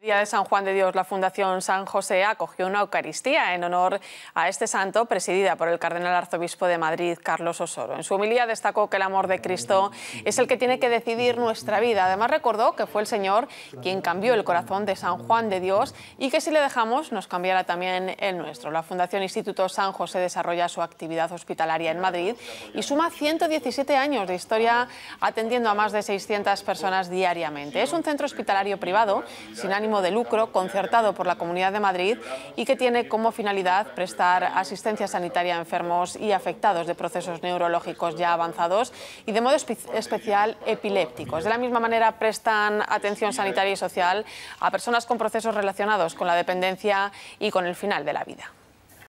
Día de San Juan de Dios, la Fundación San José acogió una Eucaristía en honor a este santo, presidida por el cardenal arzobispo de Madrid, Carlos Osoro. En su homilía destacó que el amor de Cristo es el que tiene que decidir nuestra vida. Además recordó que fue el Señor quien cambió el corazón de San Juan de Dios y que si le dejamos nos cambiará también el nuestro. La Fundación Instituto San José desarrolla su actividad hospitalaria en Madrid y suma 117 años de historia atendiendo a más de 600 personas diariamente. Es un centro hospitalario privado sin ánimo de lucro concertado por la Comunidad de Madrid y que tiene como finalidad prestar asistencia sanitaria a enfermos y afectados de procesos neurológicos ya avanzados y de modo especial epilépticos. De la misma manera prestan atención sanitaria y social a personas con procesos relacionados con la dependencia y con el final de la vida.